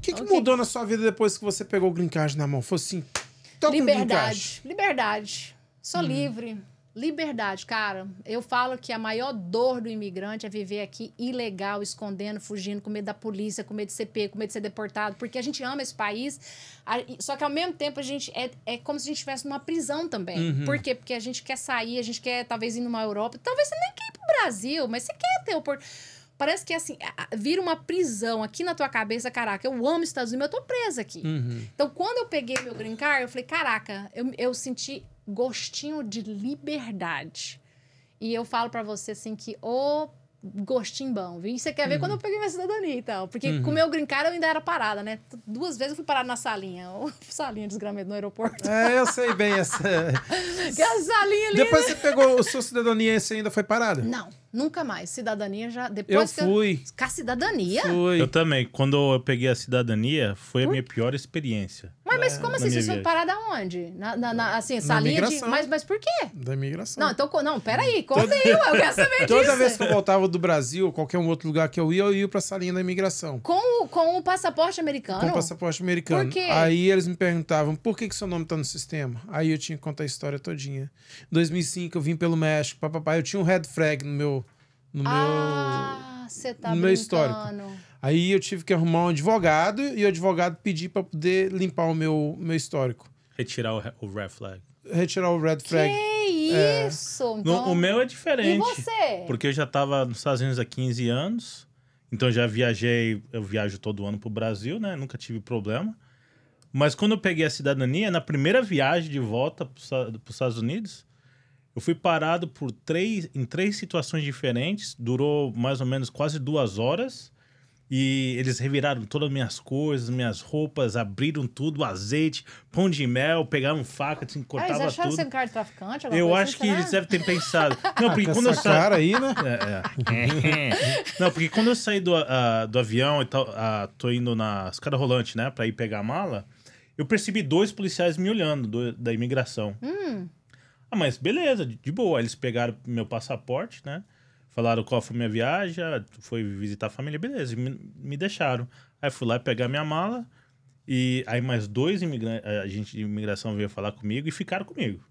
O que, que okay. mudou na sua vida depois que você pegou o green card na mão? Foi assim, Liberdade, liberdade. Sou hum. livre. Liberdade, cara. Eu falo que a maior dor do imigrante é viver aqui ilegal, escondendo, fugindo, com medo da polícia, com medo de CP, com medo de ser deportado, porque a gente ama esse país. Só que ao mesmo tempo a gente é, é como se a gente estivesse numa prisão também. Uhum. Por quê? Porque a gente quer sair, a gente quer talvez ir numa Europa, talvez você nem quer ir pro Brasil, mas você quer ter oportunidade Parece que é assim, vira uma prisão aqui na tua cabeça, caraca, eu amo Estados Unidos, eu tô presa aqui. Uhum. Então, quando eu peguei meu green card, eu falei, caraca, eu, eu senti gostinho de liberdade. E eu falo para você assim que o gostinho bom, viu? E você quer ver uhum. quando eu peguei minha cidadania e então. tal. Porque uhum. com o meu green card eu ainda era parada, né? Duas vezes eu fui parada na salinha. Ou salinha desgramento no aeroporto. É, eu sei bem essa. que a salinha ali. Depois você pegou a sua cidadania e você ainda foi parada? Não. Nunca mais. Cidadania já. Depois eu fui. eu... Com a cidadania? Fui. Eu também. Quando eu peguei a cidadania, foi a minha pior experiência. Mas, mas como assim? Vocês foram parar da onde? Na, na, na assim, salinha de. Mas, mas por quê? Da imigração. Não, então. Não, peraí, hum. conta Toda... aí, eu quero saber disso. Toda vez que eu voltava do Brasil, ou qualquer um outro lugar que eu ia, eu ia pra salinha da imigração. Com, com o passaporte americano? Com o passaporte americano. Por quê? Aí eles me perguntavam por que, que seu nome tá no sistema. Aí eu tinha que contar a história todinha. Em 2005 eu vim pelo México, papapá. Eu tinha um red flag no meu. No ah. meu você tá no meu histórico. Aí eu tive que arrumar um advogado e o advogado pediu para poder limpar o meu, meu histórico. Retirar o, o red flag. Retirar o red flag. Que é. isso! Então... No, o meu é diferente. E você? Porque eu já tava nos Estados Unidos há 15 anos. Então já viajei, eu viajo todo ano pro Brasil, né? Nunca tive problema. Mas quando eu peguei a cidadania, na primeira viagem de volta pros, Estados Unidos, eu fui parado por três, em três situações diferentes, durou mais ou menos quase duas horas. E eles reviraram todas as minhas coisas, minhas roupas, abriram tudo, azeite, pão de mel, pegaram faca, assim, cortava ah, eles acharam tudo. Você é um cara de traficante? Eu acho assim, que né? eles devem ter pensado. Não, porque ah, quando eu saí. cara aí, né? É, é. Não, porque quando eu saí do, uh, do avião e tal, uh, tô indo na escada rolante, né, pra ir pegar a mala, eu percebi dois policiais me olhando do, da imigração. Hum. Ah, mas beleza, de, de boa. Eles pegaram meu passaporte, né? Falaram qual foi minha viagem, ah, foi visitar a família, beleza, me, me deixaram. Aí fui lá pegar minha mala, e aí mais dois eh, agentes a gente de imigração veio falar comigo e ficaram comigo.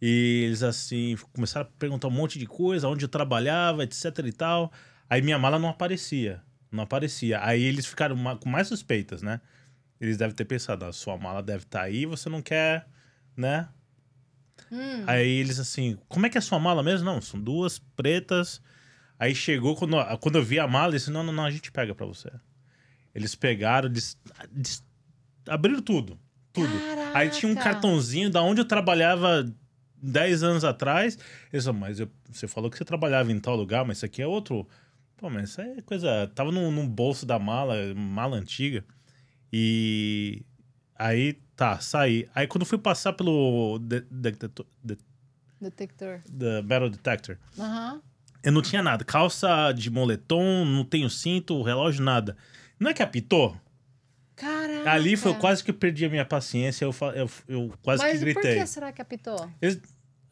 E eles assim, começaram a perguntar um monte de coisa, onde eu trabalhava, etc e tal. Aí minha mala não aparecia, não aparecia. Aí eles ficaram com mais suspeitas, né? Eles devem ter pensado, a ah, sua mala deve estar tá aí, você não quer, né? Hum. Aí eles assim, como é que é a sua mala mesmo? Não, são duas pretas. Aí chegou, quando, ah, quando eu vi a mala, eles disse, não, não, não, a gente pega pra você. Eles pegaram, abriram tudo. Tudo. Caraca. Aí tinha um cartãozinho da onde eu trabalhava 10 anos atrás. Eles falaram, mas eu, você falou que você trabalhava em tal lugar, mas isso aqui é outro. Pô, mas isso é coisa. Tava num bolso da mala, mala antiga. E aí Tá, saí. Aí quando fui passar pelo de, de, de, detector. The Battle Detector. Uhum. Eu não tinha nada. Calça de moletom, não tenho cinto, relógio, nada. Não é que apitou? Caraca. Ali foi quase que perdi a minha paciência, eu, eu, eu quase Mas que gritei. Mas por que será que apitou? Eles...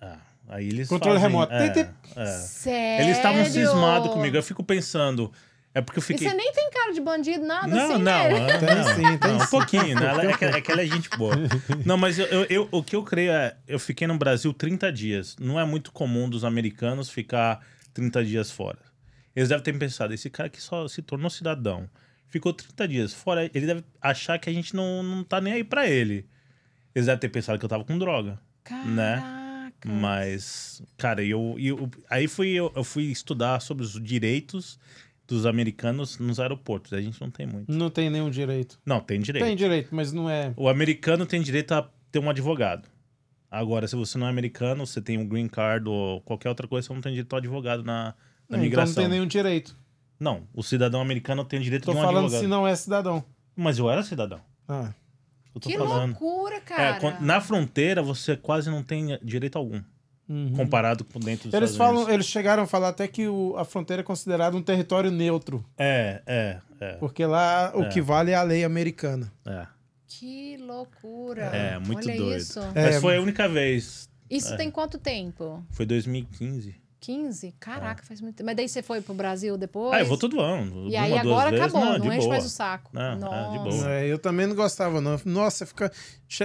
Ah, aí eles Controle fazem, remoto. É, é. Sério? Eles estavam cismados comigo. Eu fico pensando é porque eu fiquei. E você nem tem cara de bandido, nada não, assim, não, né? Não, ah, não, sim, não, um pouquinho, né? Ela, é, que, é que ela é gente boa. Não, mas eu, eu, eu, o que eu creio é. Eu fiquei no Brasil 30 dias. Não é muito comum dos americanos ficar 30 dias fora. Eles devem ter pensado, esse cara que só se tornou cidadão, ficou 30 dias fora, ele deve achar que a gente não, não tá nem aí para ele. Eles devem ter pensado que eu tava com droga. Caraca. Né? Mas, cara, eu, eu aí fui, eu, eu fui estudar sobre os direitos dos americanos nos aeroportos. A gente não tem muito. Não tem nenhum direito. Não, tem direito. Tem direito, mas não é. O americano tem direito a ter um advogado. Agora, se você não é americano, você tem um green card ou qualquer outra coisa, você não tem direito a advogado na, na é, então não, migração. Então não tem nenhum direito. Não, o cidadão americano tem direito tô de um advogado. Tô falando se não é cidadão. Mas eu era cidadão. Ah. que falando. loucura, é, cara. É, na fronteira, você quase não tem direito algum. Uhum. comparado com dentro dos eles falam Eles chegaram a falar até que o, a fronteira é considerada um território neutro. É, é, é. Porque lá o é. que vale é a lei americana. É. Que loucura. É, é muito Olha doido. Isso. É, Mas foi a única vez. Isso é. tem quanto tempo? Foi 2015. 15? Caraca, faz muito tempo. Mas daí você foi pro Brasil depois? Ah, eu vou todo ano. E uma, aí agora acabou, não, não enche mais o saco. Não, Nossa. de boa. eu também não gostava, não. Nossa, fica.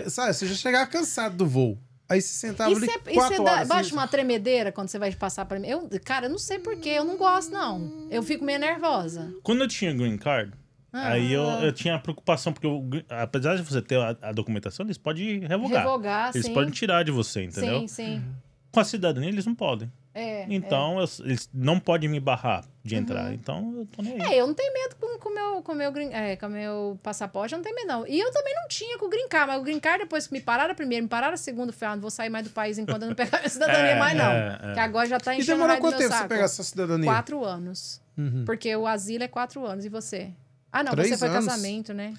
Sabe, você já chegava cansado do voo. Aí você sentava e ali cê, é, quatro e é você horas. Baixa uma tremedeira quando você vai passar pra mim. Eu, cara, eu não sei porquê, eu não gosto, não. Eu fico meio nervosa. Quando eu tinha green card, ah. aí eu, eu tinha a preocupação, porque eu, apesar de você ter a, a documentação, eles podem revogar. Revogar, eles sim. podem tirar de você, entendeu? Sim, sim. Com a cidadania, eles não podem. É, é, então, é. Eu, eles não podem me barrar de uhum. entrar. Uhum. Então, eu tô nem aí. É, eu não tenho medo com o com meu, com meu, é, meu passaporte, eu não tenho medo, não. E eu também não tinha com o Green Card, mas o Green Card, depois que me pararam primeiro, me pararam segundo, eu falei, ah, não vou sair mais do país enquanto eu não pegar minha cidadania é, mais, não. É, que agora já tá enchendo E demorou quanto tempo saco? você pegar sua cidadania? Quatro anos. Uhum. Porque o asilo é quatro anos. E você? Ah, não, Três você foi anos. casamento, né?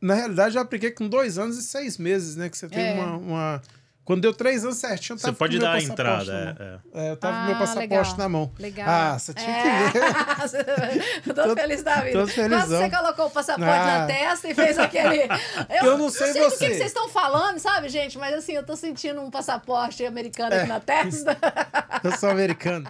Na realidade, eu apliquei com dois anos e seis meses, né? Que você tem uma... uma quando deu três anos certinho, eu tava Você pode dar a entrada. É, é. é, eu tava ah, com meu ah, passaporte legal. na mão. Legal. Ah, você tinha é. que ver. eu tô, tô, feliz da vida. Tô felizão. você colocou o passaporte ah. na testa e fez aquele. Eu, eu não sei, não sei do que, que vocês estão falando, sabe, gente? Mas assim, eu tô sentindo um passaporte americano aqui é. na testa. eu sou americano.